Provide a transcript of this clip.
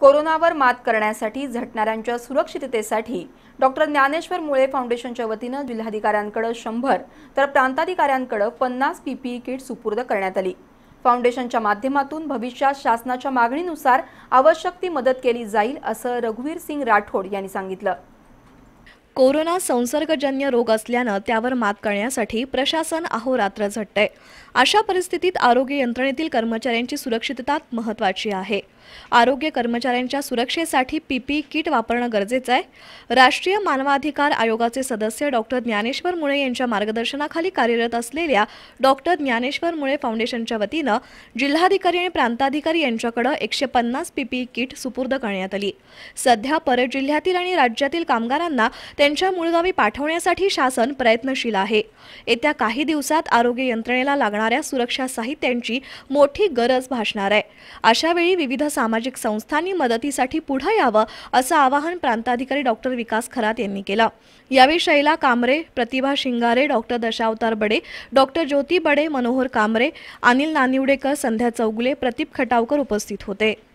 कोरोनावर मात करण्यासाठी झटणाऱ्यांच्या सुरक्षिततेसाठी डॉक्टर ज्ञानेश्वर मुळे फाउंडेशनच्या वतीनं जिल्हाधिकाऱ्यांकडे शंभर तर प्रांताधिकाऱ्यांकडे पन्नास पीपीई किट सुपूर्द करण्यात आली फाउंडेशनच्या माध्यमातून भविष्यात शासनाच्या मागणीनुसार आवश्यक ती मदत केली जाईल असं रघुवीर सिंग राठोड यांनी सांगितलं कोरोना संसर्गजन्य रोग असल्यानं त्यावर मात करण्यासाठी प्रशासन अहोरात्र झटतंय अशा परिस्थितीत आरोग्य यंत्रणेतील कर्मचाऱ्यांची सुरक्षितता महत्त्वाची आहे आरोग्य कर्मचाऱ्यांच्या सुरक्षेसाठी पीपी किट वापरणं गरजेचं आहे राष्ट्रीय मानवाधिकार आयोगाचे सदस्य डॉक्टर ज्ञानेश्वर मुळे यांच्या मार्गदर्शनाखाली कार्यरत असलेल्या डॉक्टर ज्ञानेश्वर मुळे फाउंडेशनच्या वतीनं जिल्हाधिकारी आणि प्रांताधिकारी यांच्याकडे एकशे पन्नास पीपी किट सुपूर्द करण्यात आली सध्या परत जिल्ह्यातील आणि राज्यातील कामगारांना त्यांच्या मूळगावी पाठवण्यासाठी शासन प्रयत्नशील आहे येत्या काही दिवसात आरोग्य यंत्रणेला लागणाऱ्या सुरक्षा साहित्यांची मोठी गरज भासणार आहे अशा वेळी विविध सामाजिक संस्थांनी मदतीसाठी पुढे यावं असं आवाहन प्रांताधिकारी डॉक्टर विकास खरात यांनी केलं यावेळी शैला कांबरे प्रतिभा शिंगारे डॉक्टर दशावतार बडे डॉक्टर ज्योती बडे मनोहर कांबरे अनिल नानिवडेकर संध्या चौगुले प्रतीप खटावकर उपस्थित होते